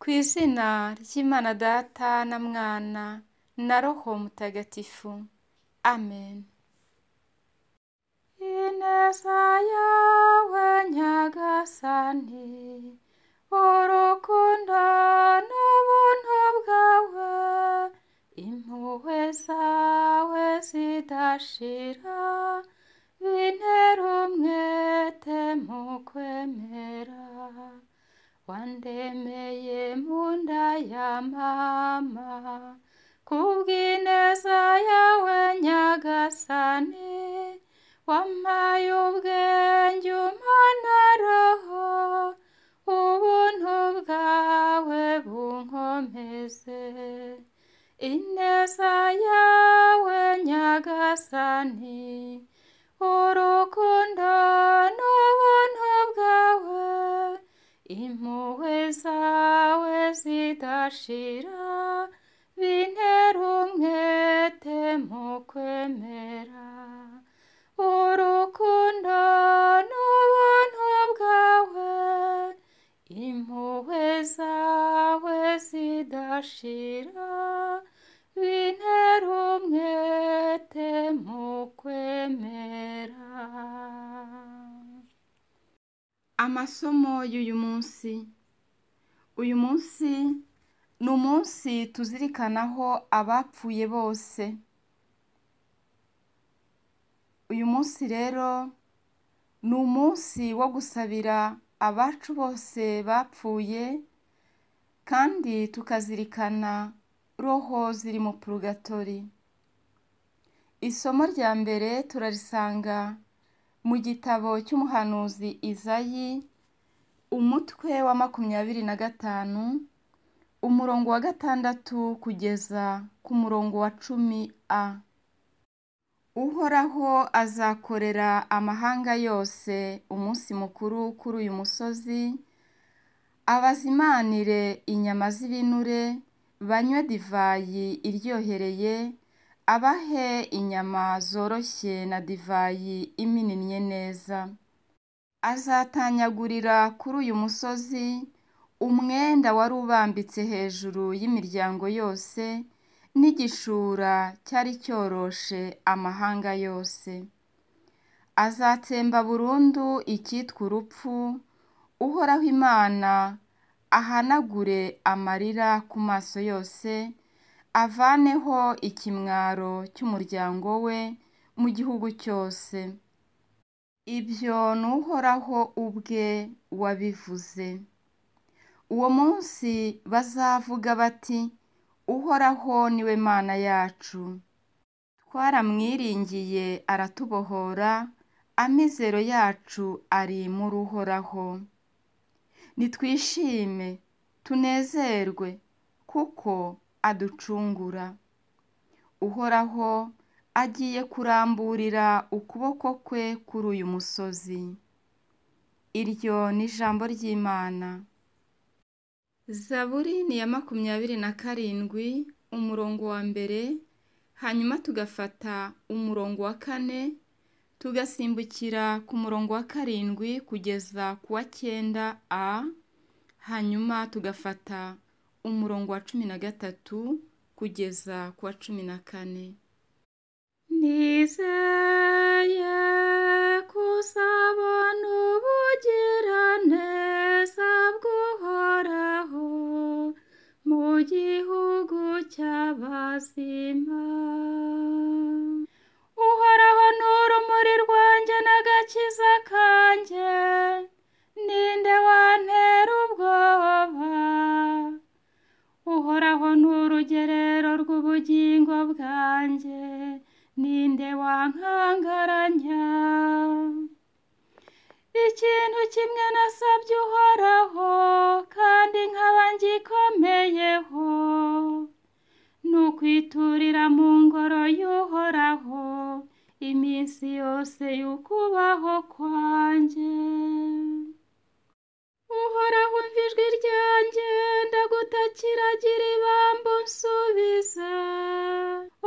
ku izina ry'imana data na mwana na roho mutagatifu amen ineza yawe nyagasani urukundo n'ubuntu bwawe impuhwe zawe zidashira bintera umwete mu kwemera wandemeye mu nda ya mama kubw'ineza yawe nyagasani wampaye ubwenge umana roho ubuntu bwawe bunkomeze ineza yawe nyagasani urukundo n'ubu impuhwe zawe zidashira bintera umwete mu kwemera urukundo n'ubuntu bwawe impuhwe zawe zidashira amasomo y'uyu munsi uyu munsi ni umunsi tuzirikanaho abapfuye bose uyu munsi rero ni umunsi wo gusabira abacu bose bapfuye kandi tukazirikana roho ziri mu purugatori isomo rya mbere turarisanga Mu gitabo cy'umuhanuzi Izayi, umutwe wa makumyabiri na gatanu, umurongo wa gatandatu kugeza ku murongo wa cumi a uhoraho azakorera amahanga yose umunsi mukuru kuri uyu musozi, abazimanire inyama z'ibinure, banywe divayi iryohereye abahe inyama zoroshye na divayi imininnye neza azatanyagurira kuri uyu musozi umwenda wari ubambitse hejuru y'imiryango yose n'igishura cyari cyoroshe amahanga yose azatsemba burundu icyitwa urupfu uhoraho imana ahanagure amarira ku maso yose avaneho ikimwaro cy'umuryango we mu gihugu cyose ibyo ni uhoraho ubwe wabivuze uwo munsi bazavuga bati uhoraho niwe mana yacu twaramwiringiye aratubohora amizero yacu ari muri uhoraho nitwishime tunezerwe kuko aducungura uhoraho agiye kuramburira ukuboko kwe kuri uyu musozi iryo ni ijambo ry'imana zaburi ni iya makumyabiri na karindwi umurongo wa mbere hanyuma tugafata umurongo wa kane tugasimbukira ku murongo wa karindwi kugeza ku wa cyenda a hanyuma tugafata umurongo wa cumi na gatatu kugeza ku wa cumi na kane nizeye kuzabona ubugiraneza bw'uhoraho mu gihugu cy'abazima uhoraho ni urumuri rwanjye n'agakiza kanjye uhoraho ni rw'ubugingo bwanjye ninde wankangaranya ikintu kimwe nasabye uhoraho kandi nkaba ngikomeyeho ni ukwiturira mu ngoro y'uhoraho iminsi yose y'ukubaho kwanjye uhoraho umva ijwi ryanjye ndagutakira gira ibambo nsubiza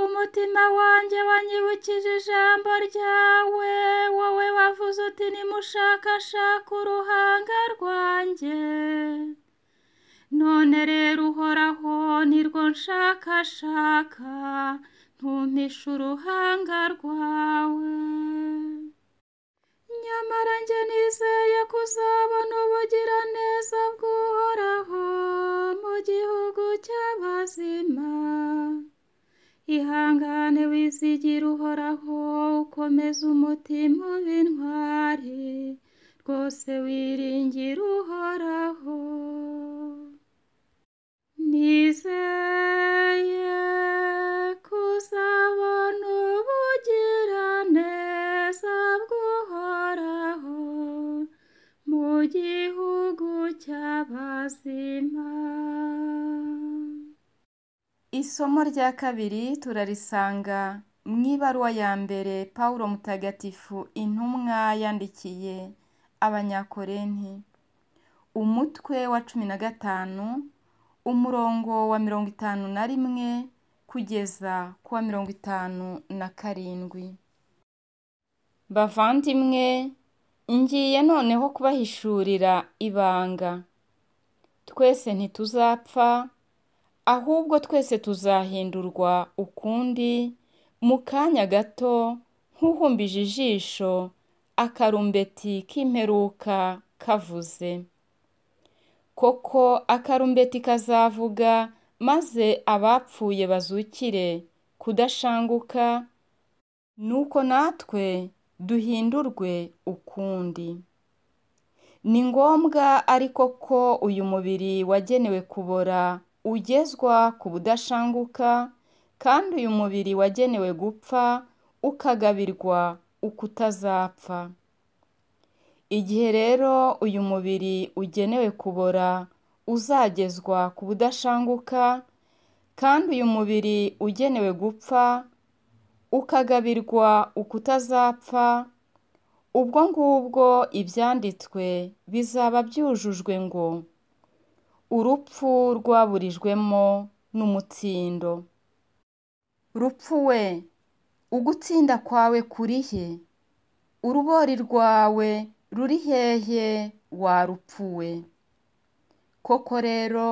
umutima wanjye wanyibukije ijambo ryawe wowe wavuze uti nimushakashaka uruhanga rwanjye none rero uhoraho nirwo nshakashaka ntumpishe uruhanga rwawe nyamara njye nizeye kuzabona ubugiraneza bw'uhoraho mu gihugu cy'abazima ihangane wizigira uhoraho ukomeza umutima w'intwari rwose wiringira uhoraho nizeye kuzabona ubugiraneza bw'uhoraho mu gihugu cy'abazima isomo rya kabiri turarisanga mu ibaruwa ya mbere paul mutagatifu intumwa yandikiye abanyakorenti umutwe wa cumi na gatanu umurongo wa mirongo itanu na rimwe kugeza ku wa mirongo itanu na karindwi bavandimwe ngiye noneho kubahishurira ibanga twese ntituzapfa ahubwo twese tuzahindurwa ukundi mu kanya gato nk'uhumbije ijisho akarumbeti k'imperuka kavuze koko akarumbeti kazavuga maze abapfuye bazukire kudashanguka nuko natwe duhindurwe ukundi ni ngombwa ariko ko uyu mubiri wagenewe kubora ugezwa ku budashanguka kandi uyu mubiri wagenewe gupfa ukagabirwa ukutazapfa Igihe rero uyu mubiri ugenewe kubora uzagezwa ku budashanguka kandi uyu mubiri ugenewe gupfa ukagabirwa ukutazapfa, ubwo ngubwo ibyanditswe bizaba byujujwe ngo urupfu rwaburijwemo n'umutsindo. Rupfu we ugutsinda kwawe kurihe? Urubori rwawe ruri hehe warupfuwe koko rero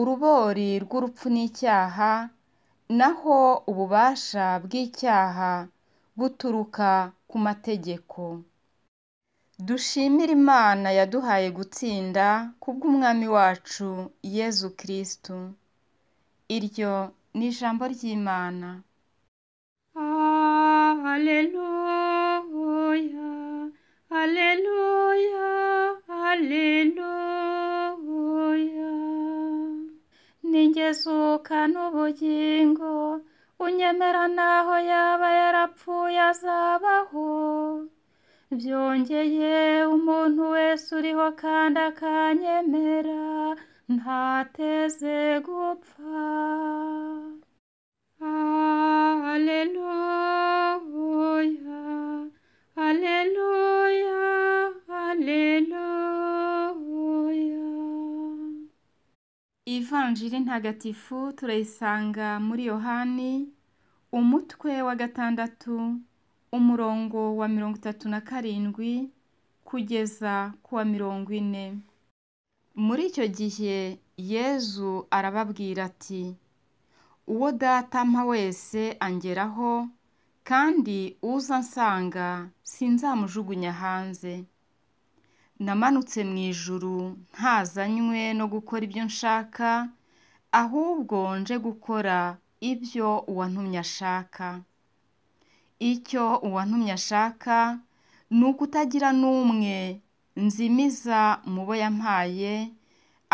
urubori rw'urupfu n'icyaha naho ububasha bw'icyaha buturuka ku mategeko dushimire imana yaduhaye gutsinda kubw'umwami wacu yezu kirisitu iryo ni ijambo ry'imana aleluya Aleluya, aleluya. Nigezuka n'ubugingo, unyemera naho yaba yarapfuye azabaho. Byongeye umuntu wese uriho kandi akanyemera, ntateze gupfa. Aleluya. Alléluia, Alléluia. Ivanjiri ntagatifu turayisanga muri Yohani umutwe wa gatandatu umurongo wa mirongo itatu na karindwi kugeza ku wa mirongo ine muri icyo gihe yezu arababwira ati uwo data mpa wese angeraho kandi uza ansanga sinzamujugunya hanze namanutse mu ijuru ntazanywe no gukora ibyo nshaka ahubwo nje gukora ibyo uwantumye ashaka icyo uwantumye ashaka ni ukutagira n'umwe nzimiza mu bo yampaye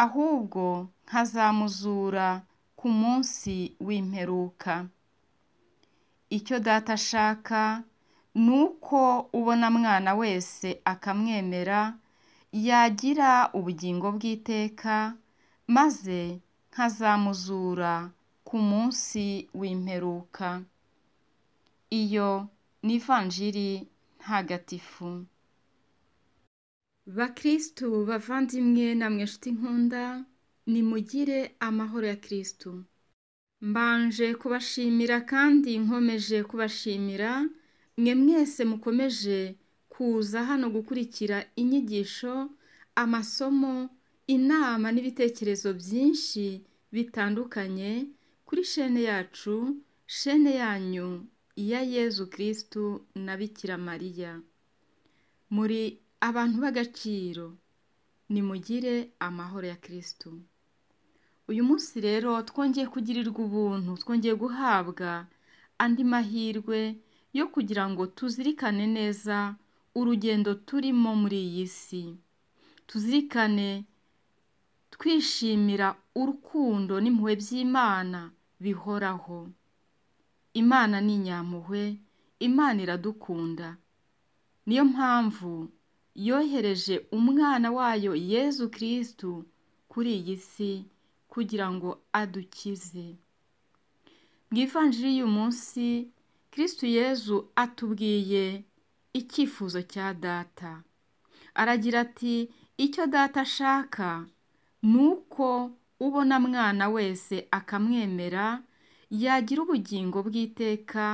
ahubwo nkazamuzura ku munsi w'imperuka icyo data ashaka ni uko ubona mwana wese akamwemera yagira ubugingo bw'iteka maze nkazamuzura ku munsi w'imperuka iyo ni ivanjiri ntagatifu bakirisitu bavandimwe namwe nshuti nkunda nimugire amahoro ya kirisitu Mbanje kubashimira kandi nkomeje kubashimira mwe mwese mukomeje kuza hano gukurikira inyigisho, amasomo, inama n'ibitekerezo byinshi bitandukanye kuri shene yacu, shene yanyu iya Yezu Kristu na Bikira Mariya. Muri abantu b'agaciro, nimugire amahoro ya Kristu. uyu munsi rero twongeye kugirirwa ubuntu twongeye guhabwa andi mahirwe yo kugira ngo tuzirikane neza urugendo turimo muri iyi si tuzirikane twishimira urukundo n'impuhwe by'imana bihoraho imana ni inyamuhwe imana iradukunda niyo mpamvu yohereje umwana wayo yezu kirisitu kuri iyi si kugira ngo adukize mu ivanjiri munsi kirisitu yezu atubwiye icyifuzo cya data aragira ati icyo data ashaka ni uko ubona mwana wese akamwemera yagira ubugingo bw'iteka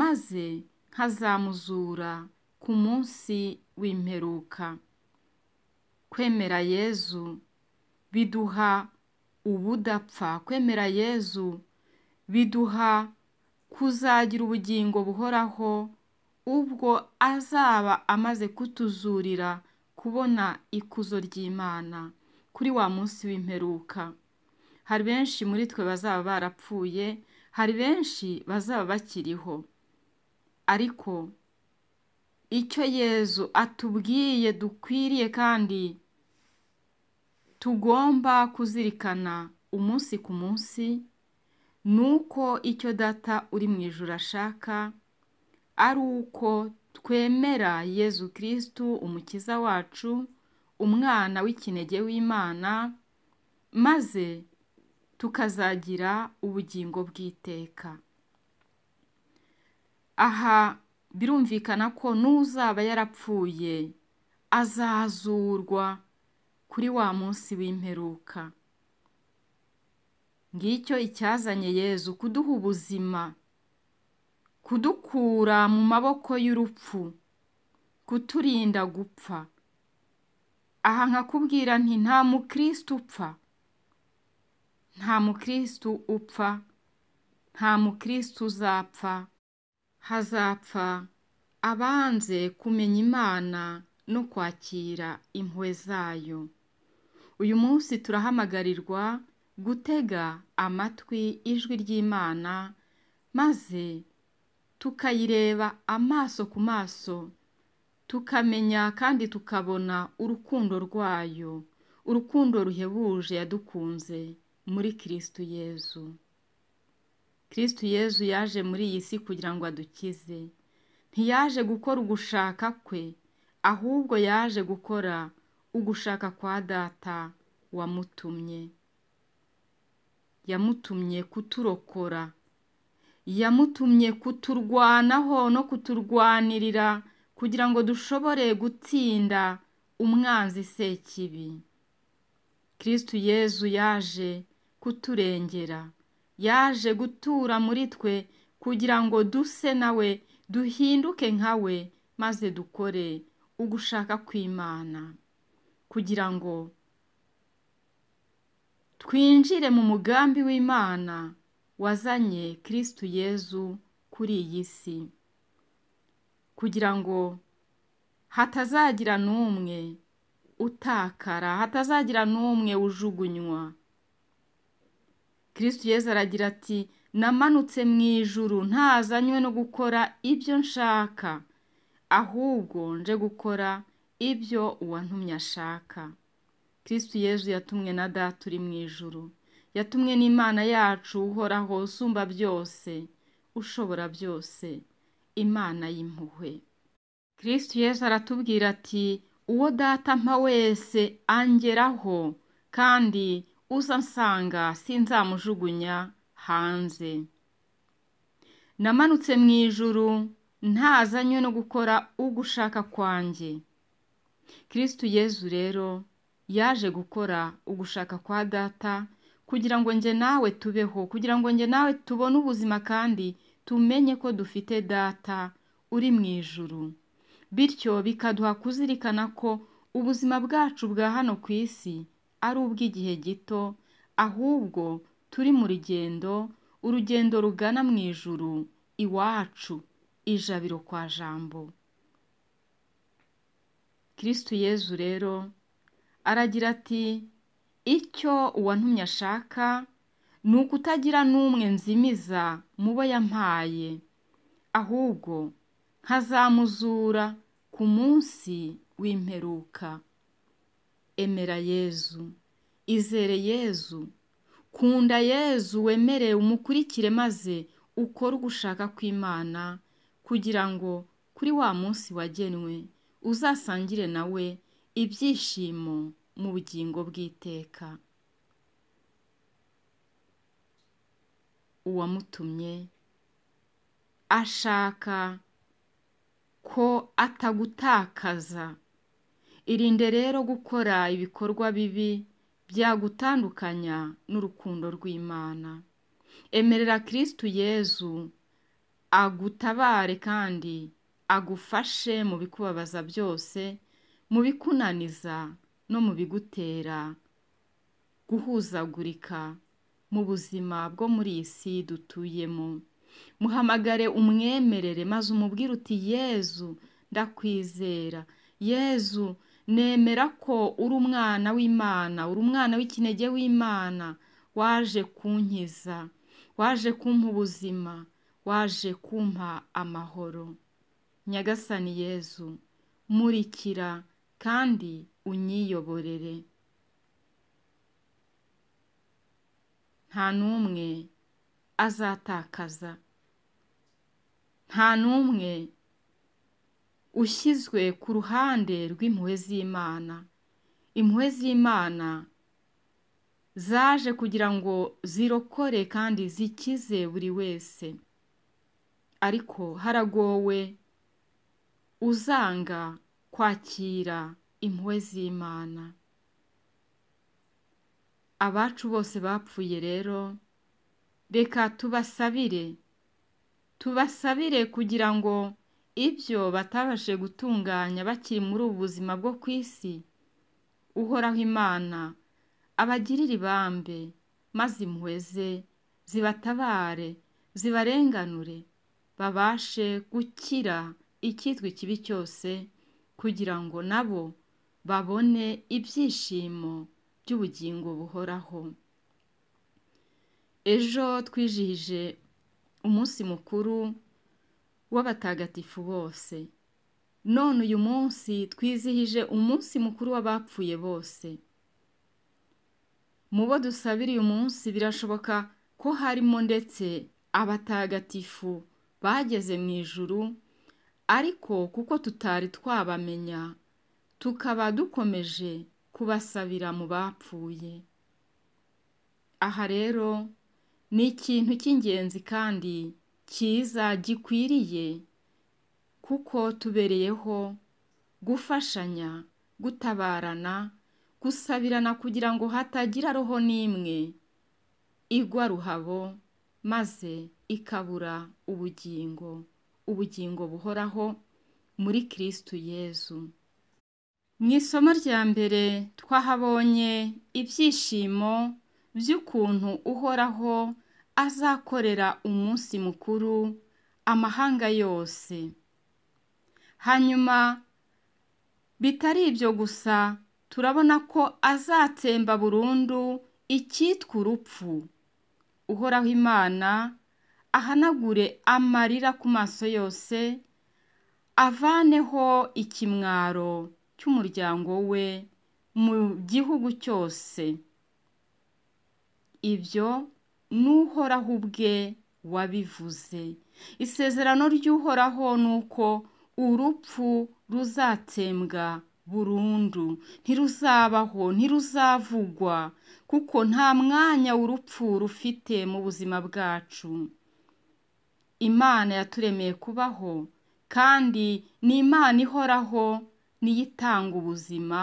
maze nkazamuzura ku munsi w'imperuka kwemera yezu biduha ubudapfa kwemera yezu biduha kuzagira ubugingo buhoraho ubwo azaba amaze kutuzurira kubona ikuzo ry'imana kuri wa munsi w'imperuka hari benshi muri twe bazaba barapfuye hari benshi bazaba bakiriho ariko icyo yezu atubwiye dukwiriye kandi tugomba kuzirikana umunsi ku munsi ni uko icyo data uri mu ijoro ashaka ari uko twemera yezu kirisitu umukiza wacu umwana w'ikinege w'imana maze tukazagira ubugingo bw'iteka aha birumvikana ko n'uzaba yarapfuye azazurwa kuri wa munsi w'imperuka ngicyo icyazanye yezu kuduha ubuzima kudukura mu maboko y'urupfu kuturinda gupfa aha nkakubwira nti nta mukirisitu upfa nta mukristu upfa nta mukristu uzapfa hazapfa abanze kumenya imana no kwakira impuhwe zayo uyu munsi turahamagarirwa gutega amatwi ijwi ry'imana maze tukayireba amaso ku maso tukamenya kandi tukabona urukundo rwayo urukundo ruhebuje yadukunze muri kirisitu yezu kirisitu yezu yaje muri iyi si kugira ngo adukize ntiyaje gukora ugushaka kwe ahubwo yaje gukora ugushaka kwa data wamutumye yamutumye kuturokora yamutumye kuturwanaho no kuturwanirira kugira ngo dushobore gutsinda umwanzi sekibi kirisitu yezu yaje kuturengera yaje gutura muri twe kugira ngo duse nawe duhinduke nkawe maze dukore ugushaka kw'imana kugira ngo twinjire mu mugambi w'imana wazanye kirisitu yezu kuri iyi si kugira ngo hatazagira n'umwe utakara hatazagira n'umwe ujugunywa kirisitu yezu aragira ati namanutse mu ijuru ntazanywe no gukora ibyo nshaka ahubwo nje gukora ibyo uwantumye ashaka kirisitu yezu yatumwe na data uri mu ijuru yatumwe n'imana yacu uhoraho usumba byose ushobora byose imana y'impuhwe kirisitu yezu aratubwira ati uwo data mpa wese angeraho kandi uza nsanga sinzamujugunya hanze namanutse mu ijuru ntazanywe no gukora ugushaka kwanjye kirisitu yezu rero yaje gukora ugushaka kwa data kugira ngo njye nawe tubeho kugira ngo njye nawe tubone ubuzima kandi tumenye ko dufite data uri mu ijuru bityo bikaduha kuzirikana ko ubuzima bwacu bwa hano ku isi ari ubw'igihe gito ahubwo turi mu rugendo urugendo rugana mu ijuru iwacu ijabiro kwa jambo kirisitu yezu rero aragira ati icyo uwantumye ashaka ni ukutagira n'umwe nzimiza mu bo yampaye ahubwo nkazamuzura ku munsi w'imperuka emera yezu izere yezu kunda yezu wemere umukurikire maze ukore ugushaka kw'imana kugira ngo kuri wa munsi wagenwe uzasangire na we ibyishimo mu bugingo bw'iteka uwamutumye ashaka ko atagutakaza irinde rero gukora ibikorwa bibi byagutandukanya n'urukundo rw'imana emerera kirisitu yezu agutabare kandi agufashe mu bikubabaza byose mu bikunaniza no mu bigutera guhuzagurika mu buzima bwo muri iyi si dutuyemo muhamagare umwemerere maze umubwire uti yezu ndakwizera yezu nemera ko uri umwana w'imana uri umwana w'ikinege w'imana waje kunkiza waje kumpa ubuzima waje kumpa amahoro nyagasani yezu murikira kandi unyiyoborere nta n'umwe azatakaza nta n'umwe ushyizwe ku ruhande rw'impuhwe z'imana impuhwe z'imana zaje kugira ngo zirokore kandi zikize buri wese ariko haragowe uzanga kwakira impuhwe z'Imana abacu bose bapfuye rero reka tubasabire tubasabire kugira ngo ibyo batabashe gutunganya bakiri muri ubu buzima bwo ku isi uhoraho imana abagirire ibambe maze impuhwe ze zibatabare zibarenganure babashe gukira icyitwa ikibi cyose kugira ngo nabo babone ibyishimo by'ubugingo buhoraho ejo twijihije umunsi mukuru w'abatagatifu bose none uyu munsi twizihije umunsi mukuru w'abapfuye bose mu bo dusabira uyu munsi birashoboka ko harimo ndetse abatagatifu bageze mu ijuru ariko kuko tutari twabamenya tukaba dukomeje kubasabira mu bapfuye aha rero ni ikintu cy'ingenzi kandi cyiza gikwiriye kuko tubereyeho gufashanya gutabarana gusabirana kugira ngo hatagira roho n'imwe igwa ruhabo maze ikabura ubugingo ubugingo buhoraho muri kirisitu yezu mu isomo rya mbere twahabonye ibyishimo by'ukuntu uhoraho azakorera umunsi mukuru amahanga yose hanyuma bitari ibyo gusa turabona ko azatsemba burundu icyitwa urupfu uhoraho imana ahanagure amarira ku maso yose avaneho ikimwaro cy'umuryango we mu gihugu cyose ibyo n’uhoraho ubwe wabivuze isezerano ry'uhoraho ni uko urupfu ruzatsembwa burundu ntiruzabaho ntiruzavugwa kuko nta mwanya urupfu rufite mu buzima bwacu imana yaturemeye kubaho kandi ni imana ihoraho niyo itanga ubuzima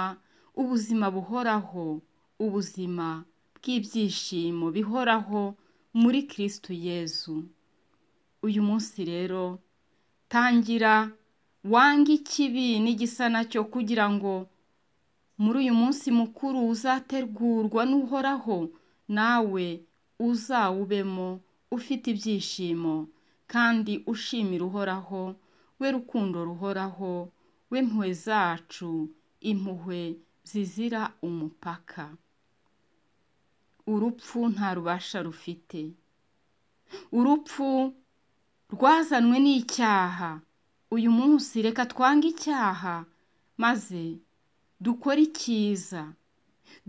ubuzima buhoraho ubuzima bw'ibyishimo bihoraho muri kirisitu yezu uyu munsi rero tangira wange ikibi n'igisa nacyo kugira ngo muri uyu munsi mukuru uzategurwa n'uhoraho nawe uzawubemo ufite ibyishimo kandi ushimira uhoraho we rukundo ruhoraho we mpuhwe zacu impuhwe zizira umupaka urupfu nta rubasha rufite urupfu rwazanwe n'icyaha uyu munsi reka twange icyaha maze dukore icyiza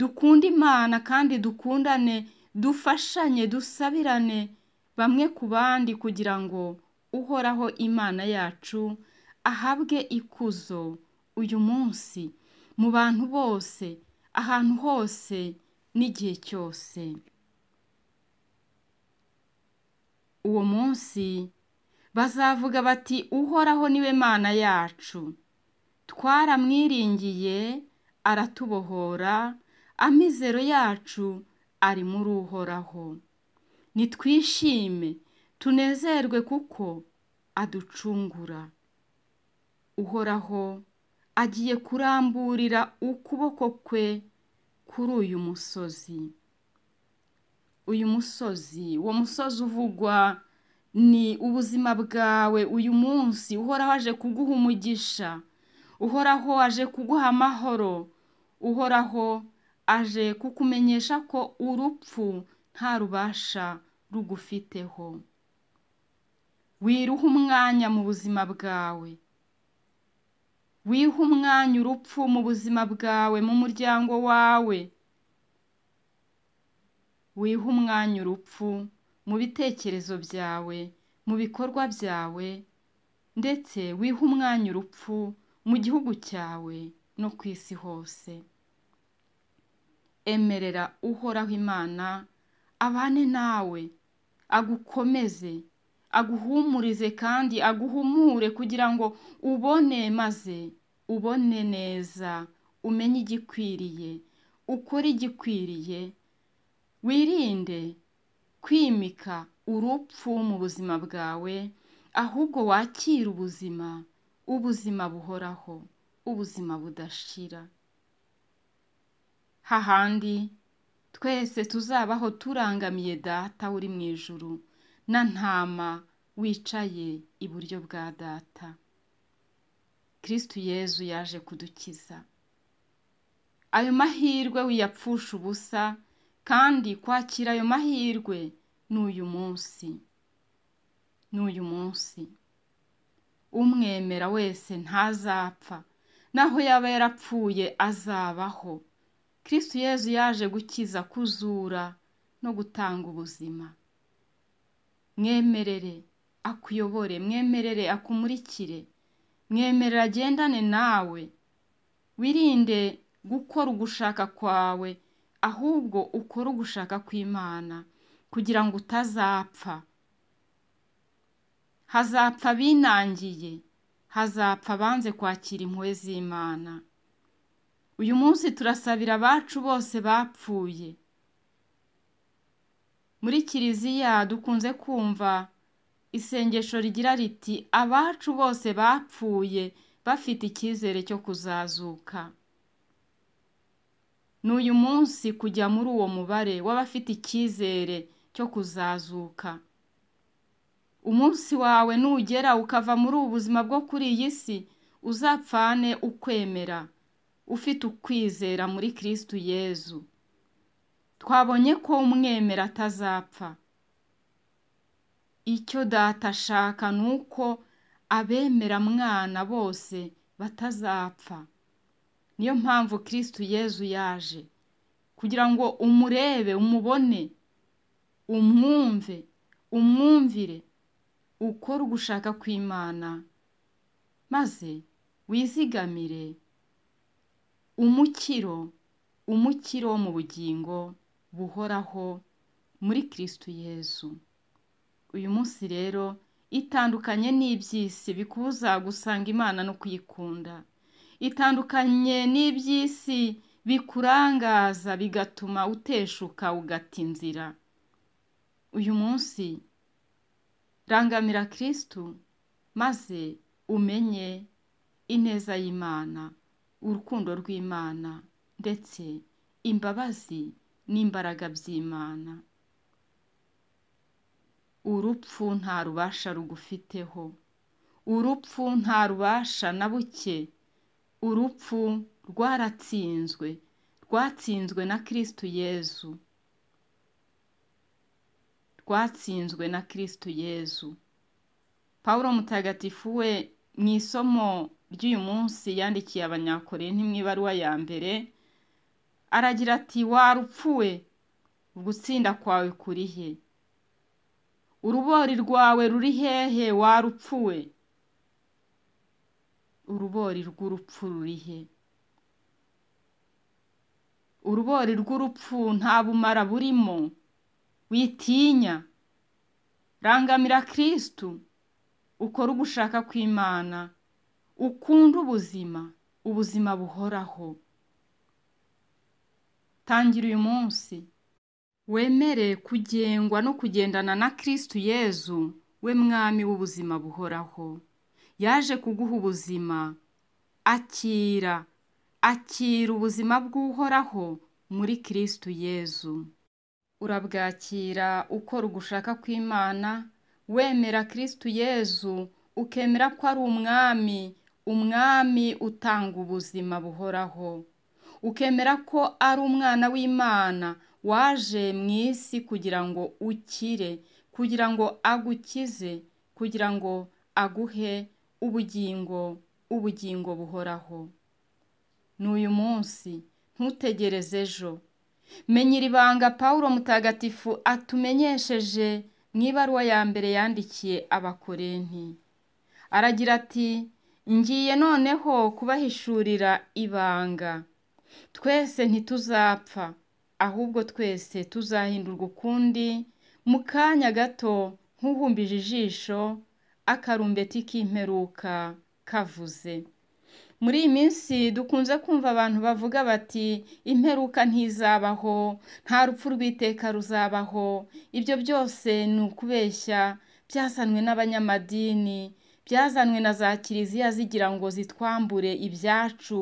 dukunde imana kandi dukundane dufashanye dusabirane bamwe ku bandi kugira ngo uhoraho imana yacu ahabwe ikuzo uyu munsi mu bantu bose ahantu hose n'igihe cyose uwo munsi bazavuga bati uhoraho niwe mana yacu twaramwiringiye aratubohora amizero yacu ari muri uhoraho nitwishime tunezerwe kuko aducungura uhoraho agiye kuramburira ukuboko kwe kuri uyu musozi uyu musozi uwo musozi uvugwa ni ubuzima bwawe uyu munsi uhoraho aje kuguha umugisha uhoraho aje kuguha amahoro uhoraho aje kukumenyesha ko urupfu nta rubasha rugufiteho wiruha umwanya mu buzima bwawe wiha umwanya urupfu mu buzima bwawe mu muryango wawe wiha umwanya urupfu mu bitekerezo byawe mu bikorwa byawe ndetse wiha umwanya urupfu mu gihugu cyawe no ku isi hose emerera uhoraho imana abane nawe agukomeze aguhumurize kandi aguhumure kugira ngo ubone maze ubone neza umenye igikwiriye ukore igikwiriye wirinde kwimika urupfu mu buzima bwawe ahubwo wakira ubuzima ubuzima buhoraho ubuzima budashira hahandi twese tuzabaho turangamiye data uri mu ijuru na ntama wicaye iburyo bwa data kirisitu yezu yaje kudukiza ayo mahirwe wiyapfusha ubusa kandi kwakira ayo mahirwe ni uyu munsi ni uyu munsi umwemera wese ntazapfa naho yaba yarapfuye azabaho kirisitu yezu yaje gukiza kuzura no gutanga ubuzima mwemerere akuyobore mwemerere akumurikire mwemerere agendane nawe wirinde gukora ugushaka kwawe ahubwo ukore ugushaka kw'imana kugira ngo utazapfa hazapfa binangiye hazapfa banze kwakira impuhwe z'imana uyu munsi turasabira abacu bose bapfuye muri kiliziya dukunze kumva isengesho rigira riti abacu bose bapfuye bafite icyizere cyo kuzazuka n'uyu munsi kujya muri uwo mubare w'abafite icyizere cyo kuzazuka umunsi wawe nugera ukava muri ubu buzima bwo kuri iyi si uzapfane ukwemera ufite ukwizera muri kirisitu yezu twabonye ko umwemera atazapfa icyo data ashaka ni uko abemera mwana bose batazapfa niyo mpamvu kirisitu yezu yaje kugira ngo umurebe umubone umwumve umwumvire ukore ugushaka kw'imana maze wizigamire umukiro, umukiro wo mu bugingo buhoraho muri Kristo Yezu, uyu munsi rero itandukanye n'iby'isi bikubuza gusanga Imana no kuyikunda, itandukanye n'iby'isi bikurangaza bigatuma uteshuka ugata inzira, uyu munsi rangamira Kristo maze umenye ineza y'Imana. urukundo rw'imana ndetse imbabazi n'imbaraga by'imana urupfu nta rubasha rugufiteho urupfu nta rubasha na buke urupfu rwaratsinzwe rwatsinzwe na kirisitu yezu rwatsinzwe na kirisitu yezu paul mutagatifu we mu isomo ry'uyu munsi yandikiye abanyakore mu ibaruwa ya mbere aragira ati warupfuwe gutsinda kwawe kuri he urubori rwawe ruri hehe warupfuwe urubori rw'urupfu ruri he urubori rw'urupfu nta bumara burimo witinya rangamira kirisitu ukora ugushaka kw'imana ukunda ubuzima ubuzima buhoraho tangira uyu munsi wemere kugengwa no kugendana na kirisitu yezu we mwami w'ubuzima buhoraho yaje kuguha ubuzima akira akira ubuzima bw'uhoraho muri kirisitu yezu urabwakira ukora ugushaka kw'imana wemera kirisitu yezu ukemera ko ari umwami umwami utanga ubuzima buhoraho ukemera ko ari umwana w'imana waje mu isi kugira ngo ukire kugira ngo agukize kugira ngo aguhe ubugingo ubugingo buhoraho n'uyu munsi ntutegereze ejo menya iri paul mutagatifu atumenyesheje mu ibaruwa ya mbere yandikiye abakorenti aragira ati ngiye noneho kubahishurira ibanga twese ntituzapfa ahubwo twese tuzahindurwa ukundi mu kanya gato nk'uhumbije ijisho akarumbeti k'imperuka kavuze muri iyi minsi dukunze kumva abantu bavuga bati imperuka ntizabaho nta rupfu rw'iteka ruzabaho ibyo byose ni ukubeshya byasanwe n'abanyamadini byazanwe na za kiliziya zigira ngo zitwambure ibyacu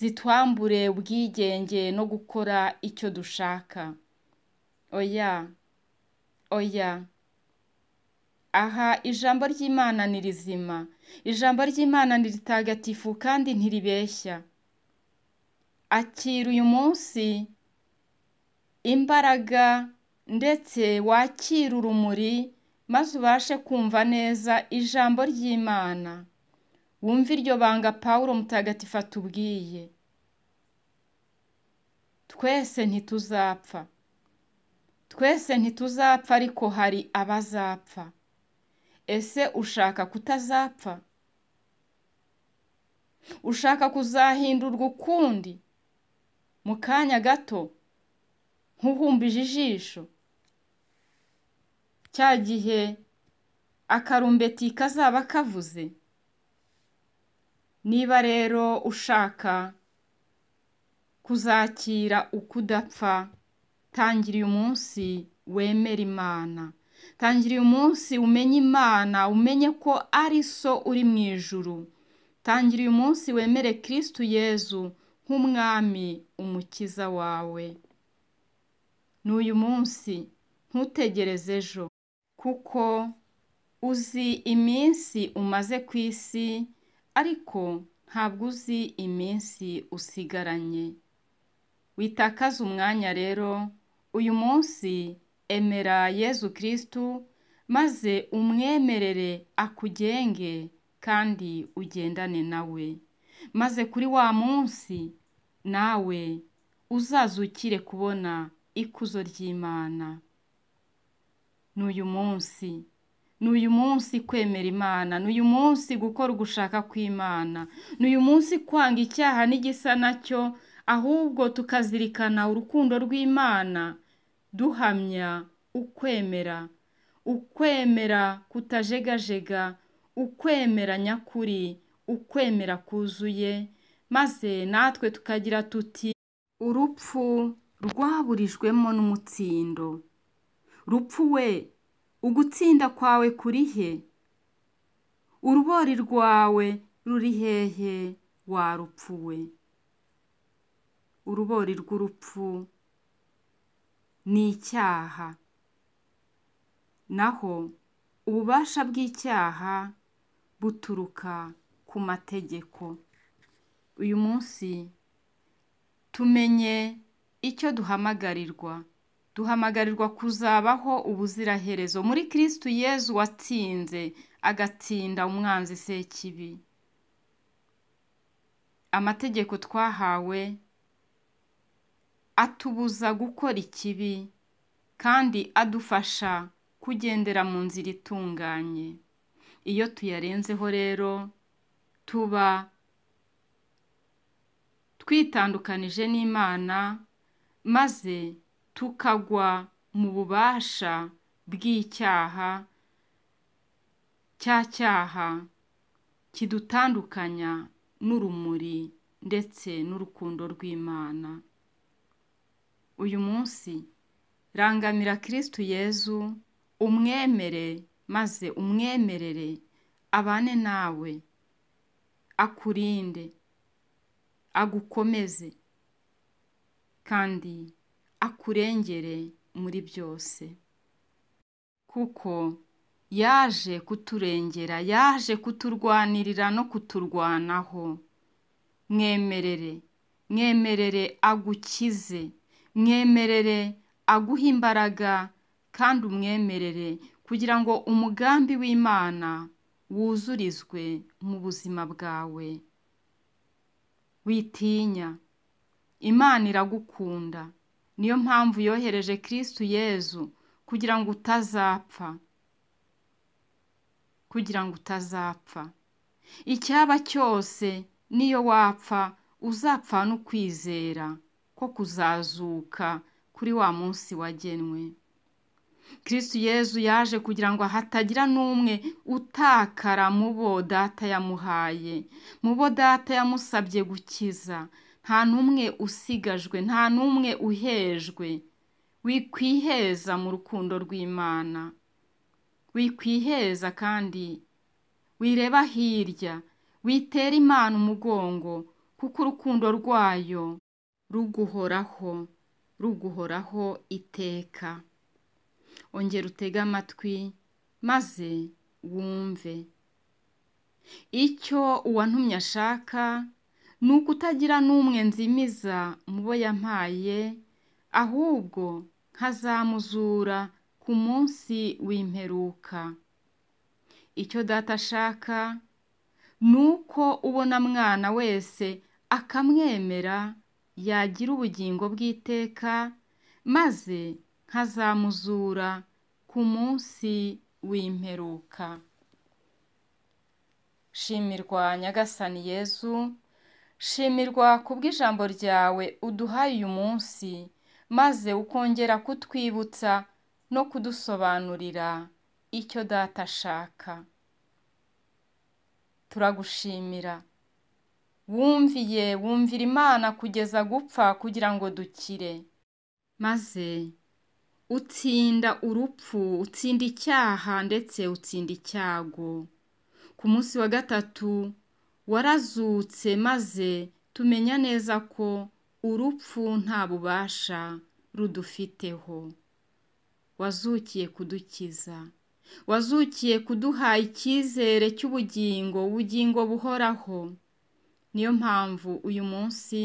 zitwambure ubwigenge no gukora icyo dushaka oya oya aha ijambo ry'imana ni rizima ijambo ry'imana ni ritagatifu kandi ntiribeshya akira uyu munsi imbaraga ndetse wakira urumuri maze ubashe kumva neza ijambo ry'imana wumve iryo banga pawuro mutagatifu atubwiye twese ntituzapfa twese ntituzapfa ariko hari abazapfa ese ushaka kutazapfa ushaka kuzahindurwa ukundi mu kanya gato nk'uhumbije ijisho cya gihe akarumbeti kazaba kavuze? Niba rero ushaka kuzakira ukudapfa, tangira uyu munsi wemere Imana, tangira uyu munsi umenye Imana, umenye ko ari so uri mu ijuru, tangira uyu munsi wemere kirisitu yezu nk'umwami umukiza wawe. Ni uyu munsi ntutegereze ejo kuko uzi iminsi umaze ku isi ariko ntabwo uzi iminsi usigaranye, witakaze umwanya rero uyu munsi emera Yezu kirisitu maze umwemerere akugenge kandi ugendane nawe, maze kuri wa munsi nawe uzazukire kubona ikuzo ry'Imana. ni uyu munsi ni uyu munsi kwemera imana ni uyu munsi gukora ugushaka kw'imana ni uyu munsi kwanga icyaha n'igisa nacyo ahubwo tukazirikana urukundo rw'imana duhamya ukwemera ukwemera kutajegajega ukwemera nyakuri ukwemera kuzuye maze natwe tukagira tuti urupfu rwaburijwemo n'umutsindo rupfu we ugutsinda kwawe kuri he urubori rwawe ruri hehe wa rupfu we urubori rw'urupfu ni icyaha naho ububasha bw'icyaha buturuka ku mategeko uyu munsi tumenye icyo duhamagarirwa duhamagarirwa kuzabaho ubuziraherezo muri kirisitu yezu watsinze agatsinda umwanzi sekibi amategeko twahawe atubuza gukora ikibi kandi adufasha kugendera mu nzira itunganye iyo tuyarenzeho rero tuba twitandukanije n'imana maze tukagwa mu bubasha bw'icyaha cya cyaha kidutandukanya n'urumuri ndetse n'urukundo rw'Imana. Uyu munsi rangamira kirisitu yezu umwemere maze umwemerere abane nawe akurinde agukomeze kandi akurengere muri byose kuko yaje kuturengera yaje kuturwanirira no kuturwanaho mwemerere mwemerere agukize mwemerere aguha imbaraga kandi umwemerere kugira ngo umugambi w'imana wuzurizwe mu buzima bwawe witinya imana iragukunda niyo mpamvu yohereje kirisitu yezu kugira ngo utazapfa kugira ngo utazapfa icyaba cyose niyo wapfa uzapfa no kwizera ko kuzazuka kuri wa munsi wagenwe kirisitu yezu yaje kugira ngo hatagira n'umwe utakara mu bo data yamuhaye mu bo data yamusabye gukiza nta n'umwe usigajwe nta n'umwe uhejwe wikwiheza mu rukundo rw'imana wikwiheza kandi wireba hirya witera imana umugongo kuko urukundo rwayo ruguhoraho ruguhoraho iteka ongera utege amatwi maze wumve icyo uwantumye ashaka ni ukutagira n'umwe nzimiza mu bo yampaye ahubwo nkazamuzura ku munsi w'imperuka icyo data ashaka ni uko ubona mwana wese akamwemera yagira ubugingo bw'iteka maze nkazamuzura ku munsi w'imperuka shimirwa nyagasani yezu shimirwa kubw'ijambo ryawe uduhaye uyu munsi maze ukongera kutwibutsa no kudusobanurira icyo data ashaka turagushimira wumviye wumvira imana kugeza gupfa kugira ngo dukire maze utsinda urupfu utsinda icyaha ndetse utsinda icyago ku munsi wa gatatu warazutse maze tumenya neza ko urupfu nta bubasha rudufiteho wazukiye kudukiza wazukiye kuduha icyizere cy'ubugingo ubugingo buhoraho niyo mpamvu uyu munsi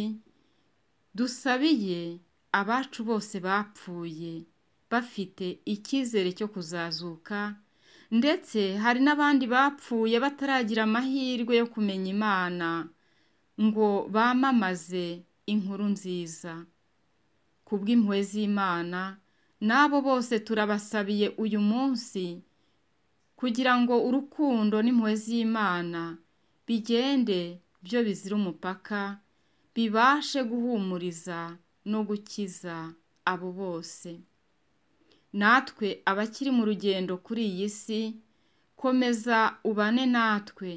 dusabiye abacu bose bapfuye bafite icyizere cyo kuzazuka ndetse hari n'abandi bapfuye bataragira amahirwe yo kumenya imana ngo bamamaze inkuru nziza ku bw'impuhwe z'imana n'abo bose turabasabiye uyu munsi kugira ngo urukundo n'impuhwe z'imana bigende byo bizira umupaka bibashe guhumuriza no gukiza abo bose natwe abakiri mu rugendo kuri iyi si komeza ubane natwe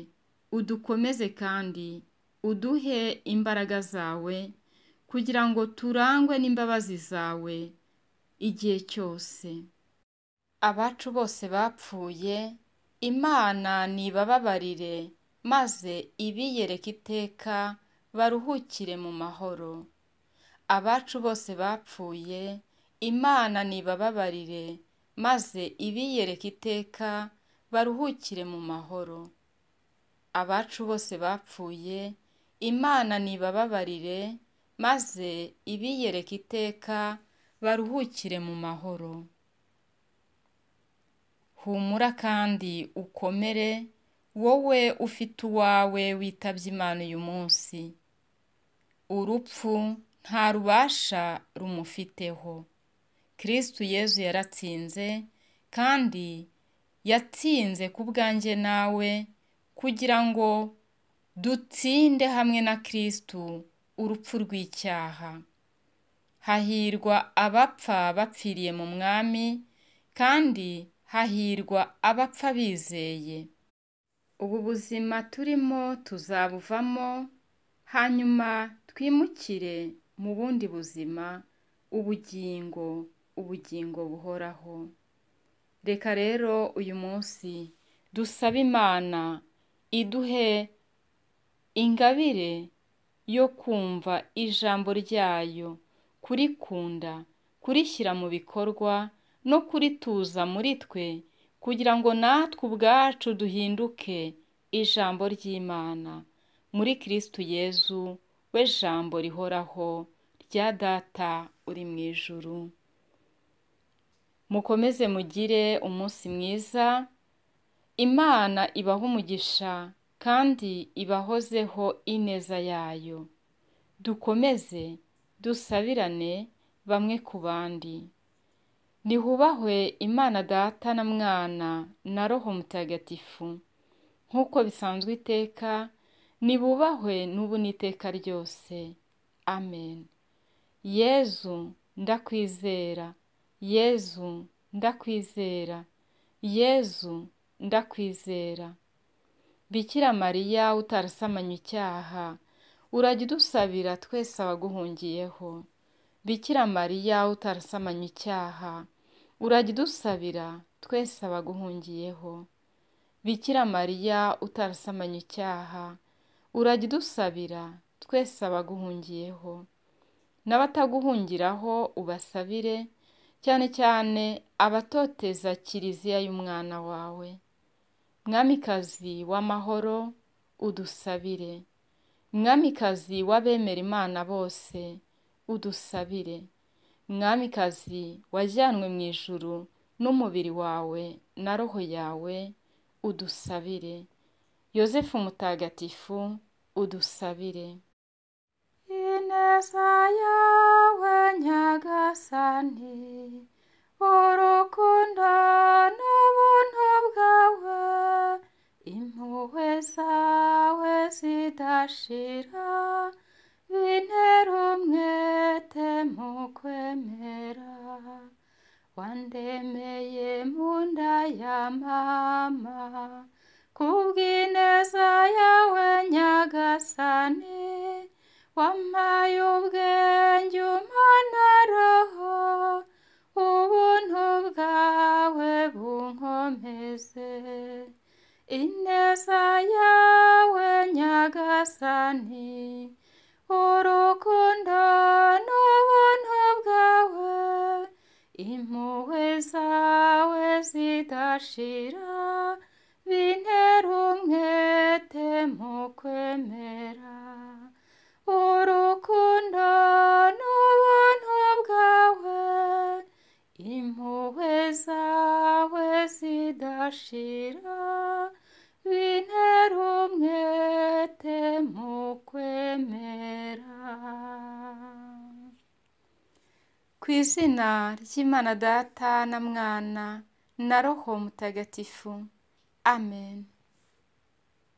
udukomeze kandi uduhe imbaraga zawe kugira ngo turangwe n'imbabazi zawe igihe cyose abacu bose bapfuye imana nibababarire maze ibiyereka iteka baruhukire mu mahoro abacu bose bapfuye Imana nibababarire maze ibiyereke iteka baruhukire mu mahoro. Abacu bose bapfuye, Imana nibababarire maze ibiyereka iteka baruhukire mu mahoro. Humura kandi ukomere, wowe ufite uwawe witabye Imana uyu munsi. Urupfu nta rubasha rumufiteho. kirisitu yezu yaratsinze kandi yatsinze ku bwanjye nawe kugira ngo dutsinde hamwe na kirisitu urupfu rw'icyaha hahirwa abapfa bapfiriye mu mwami kandi hahirwa abapfa bizeye ubu buzima turimo tuzabuvamo hanyuma twimukire mu bundi buzima ubugingo ubugingo buhoraho reka rero uyu munsi dusabe imana iduhe ingabire yo kumva ijambo ryayo kurikunda kurishyira mu bikorwa no kurituza muri twe kugira ngo natwe ubwacu duhinduke ijambo ry'imana muri kirisitu yezu we jambo rihoraho rya data uri mu ijuru mukomeze mugire umunsi mwiza imana ibaho umugisha kandi ibahozeho ineza yayo dukomeze dusabirane bamwe ku bandi nihubahwe imana data na mwana na roho mutagatifu nk'uko bisanzwe iteka nibubahwe n'ubu n'iteka ryose amen yezu ndakwizera yezu ndakwizera yezu ndakwizera bikira mariya utarasamanye icyaha urajya udusabira twese abaguhungiyeho bikira mariya utarasamanye icyaha urajya udusabira twese abaguhungiyeho bikira mariya utarasamanye icyaha urajya udusabira twese abaguhungiyeho n'abataguhungiraho ubasabire cyane cyane abatoteza kiliziya y'umwana wawe mwamikazi w'amahoro udusabire mwamikazi w'abemera imana bose udusabire mwamikazi wajyanwe mu ijuru n'umubiri wawe na roho yawe udusabire yosefu mutagatifu udusabire ineza yawe nyagasani urukundo n'ubuntu bwawe impuhwe zawe zidashira bintera umwete mu kwemera wandemeye mu nda ya mama kubw'ineza yawe wampaye ubwenge umpanaraho ubuntu bwawe bunkomeze ineza yawe nyagasani urukundo n'ubuntu bwawe impuhwe zawe zidashira bintera umwete mu kwemera urukundo n'ubuntu bwawe impuhwe zawe zidashira bintera umwete mu kwemera ku izina ry'imana data na mwana na roho mutagatifu amen